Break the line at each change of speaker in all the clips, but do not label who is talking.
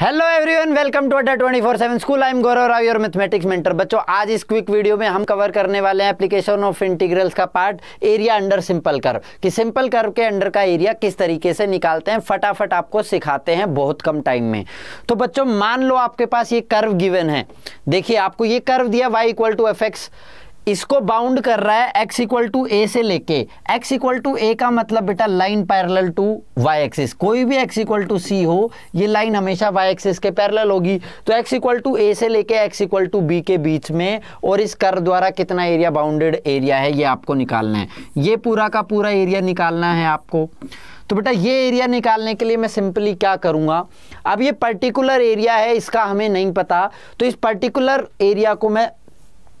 hello everyone welcome to twenty four seven school I am Gaurav Rao your mathematics mentor बच्चों आज इस quick video में हम कवर करने वाले हैं एप्लीकेशन ऑफ इंटीग्रल्स का part area under simple curve कि सिंपल कर्व के अंडर का एरिया किस तरीके से निकालते हैं फटाफट आपको सिखाते हैं बहुत कम टाइम में तो बच्चों मान लो आपके पास ये कर्व गिवन है देखिए आपको ये कर्व दिया y equal to f x इसको बाउंड कर रहा है एक्स इक्वल टू ए से लेके एक्स इक्वल टू ए का मतलब बेटा line parallel to y axis कोई भी एक्स इक्वल टू सी हो ये लाइन हमेशा वाई एक्सिस के पैरेलल होगी तो एक्स इक्वल टू ए से लेके एक्स इक्वल टू बी के बीच में और इस कर द्वारा कितना एरिया बाउंडेड एरिया है ये आपको निकालना है ये पूरा का पूरा एरिया निकालना है आपको तो बेटा ये एरिया निकालने के लिए मैं सिंपली क्या करूंगा अब ये पर्टिकुलर एरिया है इसका हमें नहीं पता तो इस पर्टिकुलर एरिया को मैं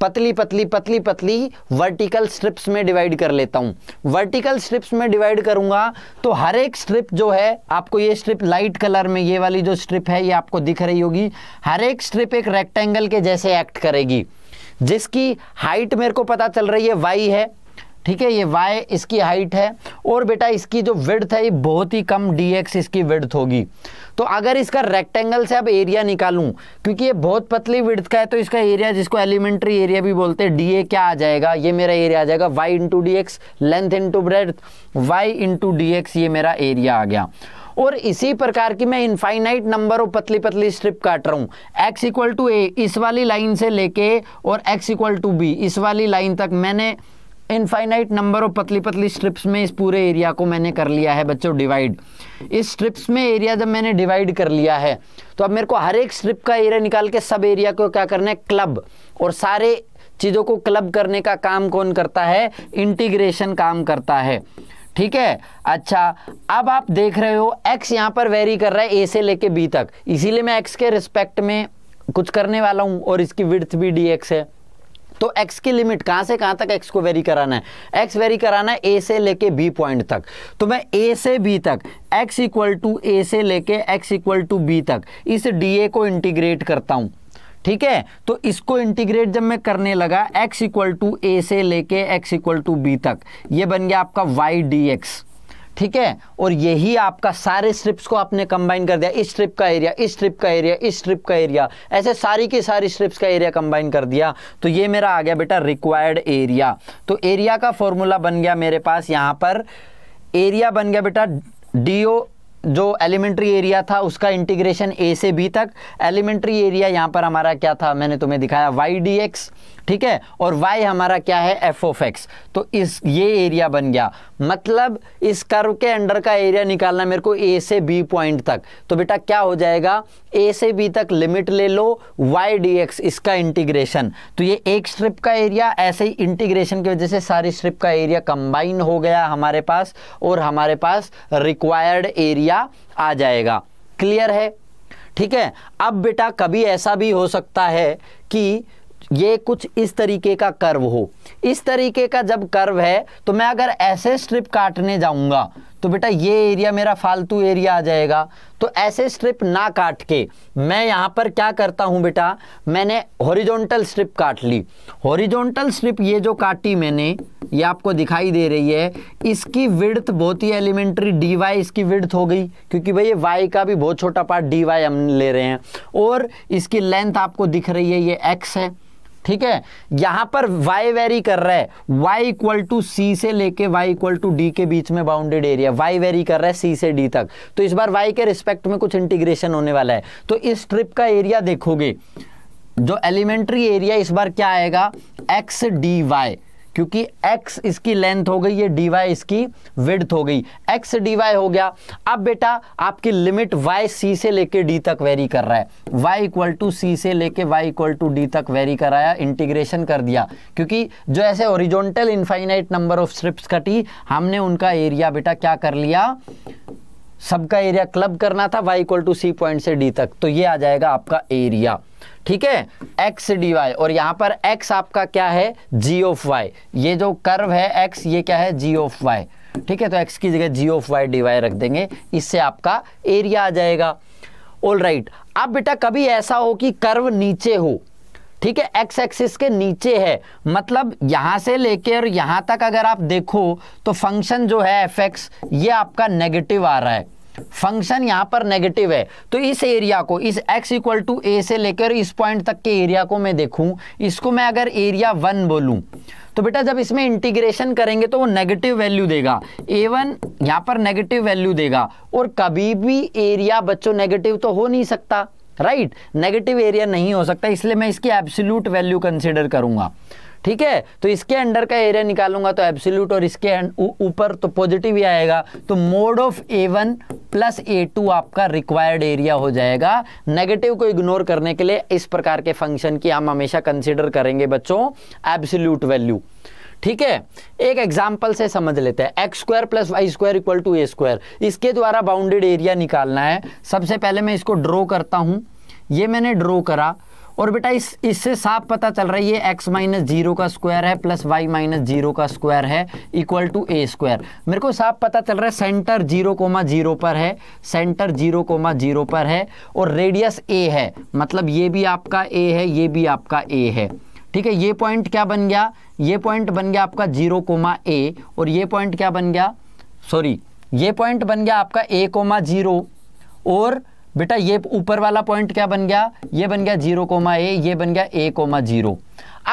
पतली पतली पतली पतली वर्टिकल स्ट्रिप्स में डिवाइड कर लेता हूं वर्टिकल स्ट्रिप्स में डिवाइड करूंगा तो हर एक स्ट्रिप जो है आपको ये स्ट्रिप लाइट कलर में ये वाली जो स्ट्रिप है ये आपको दिख रही होगी हर एक स्ट्रिप एक रेक्टेंगल के जैसे एक्ट करेगी जिसकी हाइट मेरे को पता चल रही है वाई है ठीक है ये y इसकी हाइट है और बेटा इसकी जो विड्थ है ये बहुत ही कम dx इसकी विड्थ होगी तो अगर इसका रेक्टेंगल से अब एरिया निकालूं क्योंकि ये बहुत पतली विड्थ का है तो इसका एरिया जिसको एलिमेंट्री एरिया भी बोलते हैं डी क्या आ जाएगा ये मेरा एरिया आ जाएगा y into d x length into breadth y into d ये मेरा एरिया आ गया और इसी प्रकार की मैं इनफाइनाइट नंबर और पतली पतली स्ट्रिप काट रहा हूँ x इक्वल टू ए इस वाली लाइन से लेके और x इक्वल टू बी इस वाली लाइन तक मैंने इनफाइनाइट नंबर ऑफ पतली पतली स्ट्रिप्स में इस पूरे एरिया को मैंने कर लिया है बच्चों डिवाइड इस स्ट्रिप्स में एरिया जब मैंने डिवाइड कर लिया है तो अब मेरे को हर एक स्ट्रिप का एरिया निकाल के सब एरिया को क्या करना है क्लब और सारे चीज़ों को क्लब करने का काम कौन करता है इंटीग्रेशन काम करता है ठीक है अच्छा अब आप देख रहे हो एक्स यहाँ पर वेरी कर रहा है ए से लेके बी तक इसीलिए मैं एक्स के रिस्पेक्ट में कुछ करने वाला हूँ और इसकी विर्थ भी डी है तो x की लिमिट कहां से कहां तक x को वेरी कराना है x वेरी कराना है a से लेके b पॉइंट तक तो मैं a से b तक x इक्वल टू ए से लेके x इक्वल टू बी तक इस dA को इंटीग्रेट करता हूं ठीक है तो इसको इंटीग्रेट जब मैं करने लगा x इक्वल टू ए से लेके x इक्वल टू बी तक ये बन गया आपका y dx ठीक है और यही आपका सारे स्ट्रिप्स को आपने कंबाइन कर दिया इस स्ट्रिप का एरिया इस स्ट्रिप का एरिया इस स्ट्रिप का एरिया ऐसे सारी की सारी स्ट्रिप्स का एरिया कंबाइन कर दिया तो ये मेरा आ गया बेटा रिक्वायर्ड एरिया तो एरिया का फॉर्मूला बन गया मेरे पास यहाँ पर एरिया बन गया बेटा डी जो एलिमेंट्री एरिया था उसका इंटीग्रेशन ए से बी तक एलिमेंट्री एरिया यहाँ पर हमारा क्या था मैंने तुम्हें दिखाया वाई डी एक्स ठीक है और वाई हमारा क्या है एफ ओफ एक्स तो इस ये एरिया बन गया मतलब इस कर्व के अंडर का एरिया निकालना मेरे को ए से बी पॉइंट तक तो बेटा क्या हो जाएगा ए से बी तक लिमिट ले लो वाई डी एक्स इसका इंटीग्रेशन तो ये एक स्ट्रिप का एरिया ऐसे ही इंटीग्रेशन की वजह से सारी स्ट्रिप का एरिया कंबाइन हो गया हमारे पास और हमारे पास रिक्वायर्ड एरिया आ जाएगा क्लियर है ठीक है अब बेटा कभी ऐसा भी हो सकता है कि ये कुछ इस तरीके का कर्व हो इस तरीके का जब कर्व है तो मैं अगर ऐसे स्ट्रिप काटने जाऊंगा तो बेटा ये एरिया मेरा फालतू एरिया आ जाएगा तो ऐसे स्ट्रिप ना काट के मैं यहाँ पर क्या करता हूँ बेटा मैंने हॉरिजॉन्टल स्ट्रिप काट ली हॉरिजॉन्टल स्ट्रिप ये जो काटी मैंने ये आपको दिखाई दे रही है इसकी विड्थ बहुत ही एलिमेंट्री डी वाई इसकी विड्थ हो गई क्योंकि भाई ये वाई का भी बहुत छोटा पार्ट डी वाई हम ले रहे हैं और इसकी लेंथ आपको दिख रही है ये एक्स है ठीक है यहां पर y वेरी कर रहा है y इक्वल टू सी से लेके y इक्वल टू डी के बीच में बाउंडेड एरिया y वेरी कर रहा है c से d तक तो इस बार y के रिस्पेक्ट में कुछ इंटीग्रेशन होने वाला है तो इस ट्रिप का एरिया देखोगे जो एलिमेंट्री एरिया इस बार क्या आएगा एक्स डी वाई क्योंकि x इसकी लेंथ हो गई ये dy इसकी विड्थ हो गई x डी वाई हो गया अब बेटा आपकी लिमिट y c से लेके d तक वेरी कर रहा है y इक्वल टू सी से लेके y इक्वल टू डी तक वेरी कराया इंटीग्रेशन कर दिया क्योंकि जो ऐसे horizontal infinite number of strips कटी हमने उनका एरिया बेटा क्या कर लिया सबका एरिया क्लब करना था y equal to c point से डी तक तो ये आ जाएगा आपका एरिया ठीक है एक्स डी वाई और यहां पर एक्स आपका क्या है जी ओफ वाई ये जो कर्व है एक्स ये क्या है जी ओफ वाई ठीक है तो एक्स की जगह g of y d y रख देंगे इससे आपका एरिया आ जाएगा ऑल राइट अब बेटा कभी ऐसा हो कि कर्व नीचे हो ठीक है एक्स एक्सिस के नीचे है मतलब यहां से लेके और यहां तक अगर आप देखो तो फंक्शन जो है एफ एक्स ये आपका नेगेटिव आ रहा है फंक्शन यहां पर नेगेटिव है तो इस एरिया को इस x इक्वल टू ए से लेकर इस पॉइंट तक के एरिया को मैं देखूं इसको मैं अगर एरिया वन बोलूं तो बेटा जब इसमें इंटीग्रेशन करेंगे तो वो नेगेटिव वैल्यू देगा ए वन यहां पर नेगेटिव वैल्यू देगा और कभी भी एरिया बच्चों नेगेटिव तो हो नहीं सकता राइट नेगेटिव एरिया नहीं हो सकता इसलिए मैं इसकी एब्सोल्यूट वैल्यू कंसिडर करूंगा ठीक है तो इसके अंडर का एरिया निकालूंगा तो एब्सोल्यूट और इसके ऊपर तो पॉजिटिव ही आएगा तो mod of a one plus a two आपका रिक्वायर्ड एरिया हो जाएगा नेगेटिव को इग्नोर करने के लिए इस प्रकार के फंक्शन की हम हमेशा कंसिडर करेंगे बच्चों एब्सोल्यूट वैल्यू ठीक है एक एग्जाम्पल से समझ लेते हैं x square plus y square equal to a square इसके द्वारा बाउंडेड एरिया निकालना है सबसे पहले मैं इसको ड्रॉ करता हूं ये मैंने ड्रॉ करा और बेटा इस इससे साफ पता चल रहा है ये एक्स माइनस जीरो का स्क्वायर है प्लस वाई माइनस जीरो का स्क्वायर है इक्वल टू ए स्क्वायर मेरे को साफ पता चल रहा है सेंटर जीरो कोमा जीरो पर है सेंटर जीरो कोमा जीरो पर है और रेडियस ए है मतलब ये भी आपका ए है ये भी आपका ए है ठीक है ये पॉइंट क्या बन गया ये पॉइंट बन गया आपका जीरो कोमा ए और ये पॉइंट क्या बन गया सॉरी ये पॉइंट बन गया आपका ए कोमा जीरो और बेटा ये ऊपर वाला पॉइंट क्या बन गया ये बन गया जीरो कोमा ए ये बन गया ए कोमा जीरो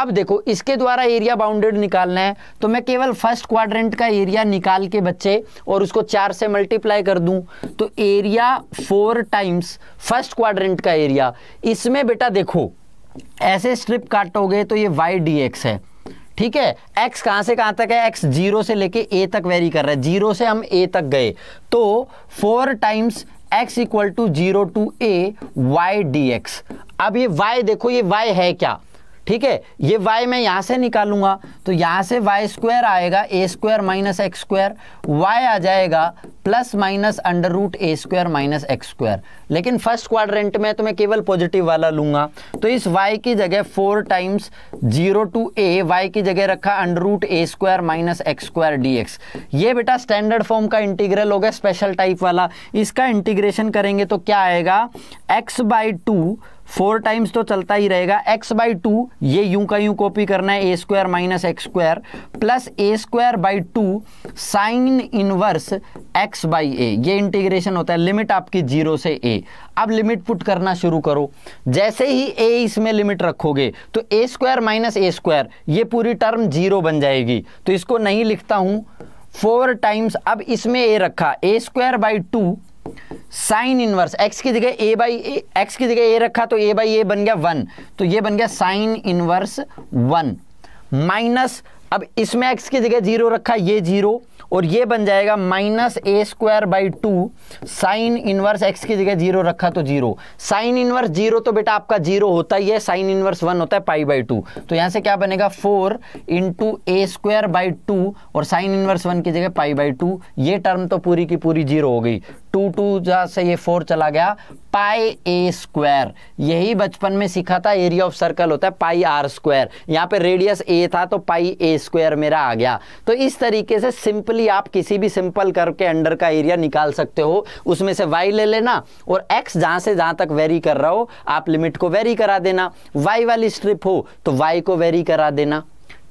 अब देखो इसके द्वारा एरिया बाउंडेड निकालना है तो मैं केवल फर्स्ट क्वाड्रेंट का एरिया निकाल के बच्चे और उसको चार से मल्टीप्लाई कर दूं तो area four times first quadrant का एरिया इसमें बेटा देखो ऐसे स्ट्रिप काटोगे तो ये वाई डी एक्स है ठीक है एक्स कहां से कहां तक है एक्स जीरो से लेके ए तक वेरी कर रहा है जीरो से हम ए तक गए तो four times x equal to zero to a y d x अब ये y देखो ये y है क्या ठीक है ये y मैं यहाँ से निकालूंगा तो यहां से वाई स्क्वायर आएगा a square minus x square y आ जाएगा plus minus under root a square minus x square लेकिन फर्स्ट क्वाड्रेंट में तो मैं केवल पॉजिटिव वाला लूंगा तो इस y की जगह four times zero to a y की जगह रखा under root a square minus x square d x ये बेटा स्टैंडर्ड फॉर्म का इंटीग्रल हो गया स्पेशल टाइप वाला इसका इंटीग्रेशन करेंगे तो क्या आएगा x by two four times तो चलता ही रहेगा एक्स बाई टू ये यूं का यूं कॉपी करना है a square minus x square plus a square by two sine inverse x by a ये इंटीग्रेशन होता है लिमिट आपकी जीरो से ए अब लिमिट पुट करना शुरू करो जैसे ही ए इसमें लिमिट रखोगे तो a square minus a square ये पूरी टर्म जीरो बन जाएगी तो इसको नहीं लिखता हूँ फोर टाइम्स अब इसमें ए रखा a square by two sine inverse x की जगह ए बाई ए एक्स की जगह ए रखा तो ए बाई ए बन गया वन तो ये बन गया साइन इनवर्स वन माइनस अब इसमें एक्स की जगह जीरो रखा ये जीरो और ये बन जाएगा minus a square by two sine inverse x की जगह जीरो रखा तो जीरो साइन इनवर्स जीरो तो बेटा आपका जीरो होता ही है साइन इनवर्स वन होता है पाई बाई टू तो यहां से क्या बनेगा four into a square by two और साइन इनवर्स वन की जगह पाई बाई टू ये टर्म तो पूरी की पूरी जीरो हो गई टू टू जहाँ से ये फोर चला गया पाई ए स्क्वायर यही बचपन में सीखा था एरिया ऑफ सर्कल होता है पाई आर स्क्वायर यहाँ पे रेडियस ए था तो पाई ए स्क्वायर मेरा आ गया तो इस तरीके से सिंपली इजीली आप किसी भी सिंपल कर के अंडर का एरिया निकाल सकते हो उसमें से वाई ले लेना और एक्स जहां से जहां तक वेरी कर रहा हो आप लिमिट को वेरी करा देना वाई वाली स्ट्रिप हो तो वाई को वेरी करा देना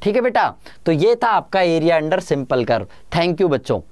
ठीक है बेटा तो ये था आपका area under simple curve thank you बच्चों